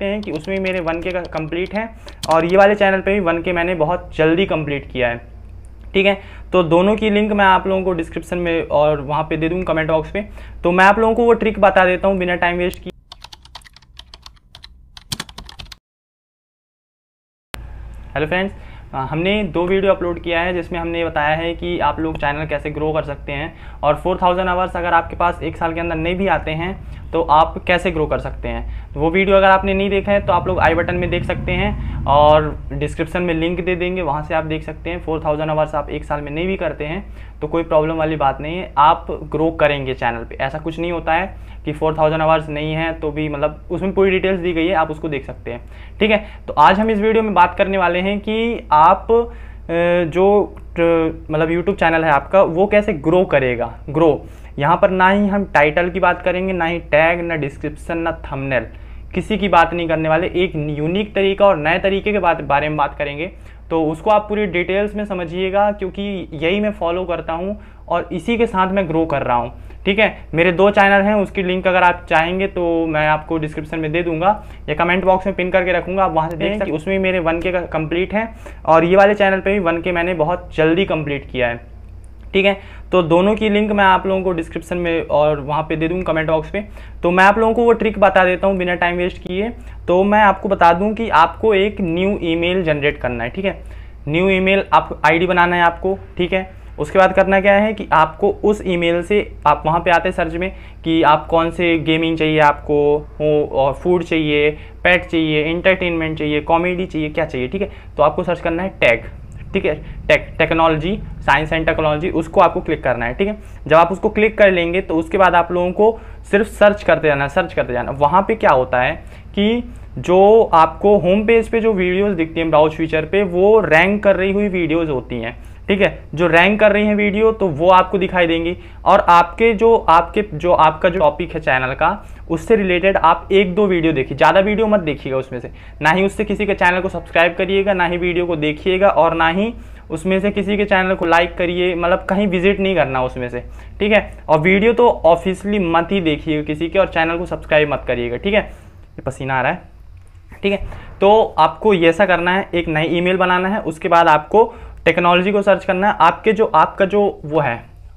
सकते हैं कि उसमें मेरे वन के कम्प्लीट हैं और ये वाले चैनल पर भी वन के मैंने बहुत जल्दी कम्प्लीट किया है ठीक है तो दोनों की लिंक मैं आप लोगों को डिस्क्रिप्शन में और वहाँ पे दे दूँ कमेंट बॉक्स पे तो मैं आप लोगों को वो ट्रिक बता देता हूँ बिना टाइम वेस्ट किए हेलो फ्रेंड्स हमने दो वीडियो अपलोड किया है जिसमें हमने बताया है कि आप लोग चैनल कैसे ग्रो कर सकते हैं और 4000 आवर्स अगर आपके पास एक साल के अंदर नहीं भी आते हैं तो आप कैसे ग्रो कर सकते हैं तो वो वीडियो अगर आपने नहीं देखा है तो आप लोग आई बटन में देख सकते हैं और डिस्क्रिप्शन में लिंक दे देंगे वहाँ से आप देख सकते हैं फोर थाउजेंड आवर्स आप एक साल में नहीं भी करते हैं तो कोई प्रॉब्लम वाली बात नहीं है आप ग्रो करेंगे चैनल पर ऐसा कुछ नहीं होता है कि फोर थाउजेंड आवर्स नहीं है तो भी मतलब उसमें पूरी डिटेल्स दी गई है आप उसको देख सकते हैं ठीक है तो आज हम इस वीडियो में बात करने वाले हैं कि आप आप जो मतलब यूट्यूब चैनल है आपका वो कैसे ग्रो करेगा ग्रो यहाँ पर ना ही हम टाइटल की बात करेंगे ना ही टैग ना डिस्क्रिप्शन ना थंबनेल किसी की बात नहीं करने वाले एक यूनिक तरीका और नए तरीके के बारे में बात करेंगे तो उसको आप पूरी डिटेल्स में समझिएगा क्योंकि यही मैं फॉलो करता हूँ और इसी के साथ मैं ग्रो कर रहा हूँ ठीक है मेरे दो चैनल हैं उसकी लिंक अगर आप चाहेंगे तो मैं आपको डिस्क्रिप्शन में दे दूंगा या कमेंट बॉक्स में पिन करके रखूंगा आप वहाँ से देख सकते उसमें मेरे वन के कम्प्लीट हैं और ये वाले चैनल पे भी वन के मैंने बहुत जल्दी कंप्लीट किया है ठीक है तो दोनों की लिंक मैं आप लोगों को डिस्क्रिप्शन में और वहाँ पे दे दूँ कमेंट बॉक्स पे तो मैं आप लोगों को वो ट्रिक बता देता हूँ बिना टाइम वेस्ट किए तो मैं आपको बता दूँ कि आपको एक न्यू ईमेल जनरेट करना है ठीक है न्यू ईमेल आप आईडी बनाना है आपको ठीक है उसके बाद करना क्या है कि आपको उस ईमेल से आप वहाँ पे आते सर्च में कि आप कौन से गेमिंग चाहिए आपको हो और फूड चाहिए पेट चाहिए इंटरटेनमेंट चाहिए कॉमेडी चाहिए क्या चाहिए ठीक है तो आपको सर्च करना है टैग ठीक है tech technology science and technology उसको आपको क्लिक करना है ठीक है जब आप उसको क्लिक कर लेंगे तो उसके बाद आप लोगों को सिर्फ सर्च करते जाना सर्च करते जाना वहाँ पे क्या होता है कि जो आपको होम पेज पे जो वीडियोस दिखती हैं ब्राउज फीचर पे वो रैंक कर रही हुई वीडियोस होती हैं ठीक है जो रैंक कर रही हैं वीडियो तो वो आपको दिखाई देंगी और आपके जो आपके जो आपका जो टॉपिक है चैनल का उससे रिलेटेड आप एक दो वीडियो देखिए ज़्यादा वीडियो मत देखिएगा उसमें से ना ही उससे किसी के चैनल को सब्सक्राइब करिएगा ना ही वीडियो को देखिएगा और ना ही उसमें से किसी के चैनल को लाइक करिए मतलब कहीं विजिट नहीं करना उसमें से ठीक है और वीडियो तो ऑफिसली मत ही देखिएगा किसी के और चैनल को सब्सक्राइब मत करिएगा ठीक है पसीना आ रहा है ठीक है तो आपको ऐसा करना है एक नई ईमेल बनाना है उसके बाद आपको टेक्नोलॉजी को सर्च करना है आपके जो आपका जो वो है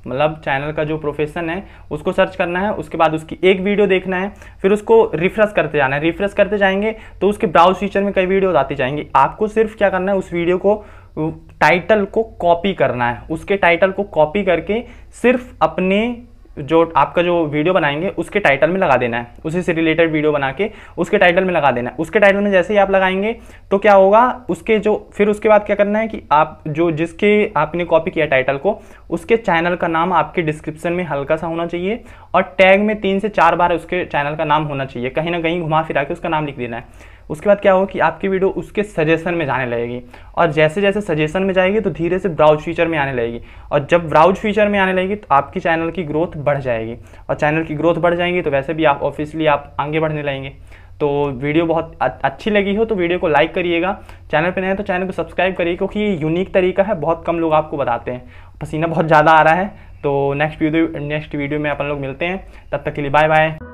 मतलब चैनल का जो प्रोफेशन है उसको सर्च करना है उसके बाद उसकी एक वीडियो देखना है फिर उसको रिफ्रेश करते जाना है रिफ्रेश करते जाएंगे तो उसके ब्राउज फीचर में कई वीडियोज आती जाएंगी आपको सिर्फ क्या करना है उस वीडियो को टाइटल को कॉपी करना है उसके टाइटल को कॉपी करके सिर्फ अपने जो आपका जो वीडियो बनाएंगे उसके टाइटल में लगा देना है उसी से रिलेटेड वीडियो बना के उसके टाइटल में लगा देना है उसके टाइटल में जैसे ही आप लगाएंगे तो क्या होगा उसके जो फिर उसके बाद क्या करना है कि आप जो जिसके आपने कॉपी किया टाइटल को उसके चैनल का नाम आपके डिस्क्रिप्शन में हल्का सा होना चाहिए और टैग में तीन से चार बार उसके चैनल का नाम होना चाहिए कहीं ना कहीं घुमा फिरा के उसका नाम लिख देना है उसके बाद क्या होगा कि आपकी वीडियो उसके सजेशन में जाने लगेगी और जैसे जैसे सजेशन में जाएगी तो धीरे से ब्राउज फीचर में आने लगेगी और जब ब्राउज फीचर में आने लगेगी तो आपकी चैनल की ग्रोथ बढ़ जाएगी और चैनल की ग्रोथ बढ़ जाएगी तो वैसे भी आप ऑफिसली आप आगे बढ़ने लगेंगे तो वीडियो बहुत अच्छी लगी हो तो वीडियो को लाइक करिएगा चैनल पर नहीं तो चैनल को सब्सक्राइब करिए क्योंकि ये यूनिक तरीका है बहुत कम लोग आपको बताते हैं पसीना बहुत ज़्यादा आ रहा है तो नेक्स्ट वीडियो नेक्स्ट वीडियो में अपन लोग मिलते हैं तब तक के लिए बाय बाय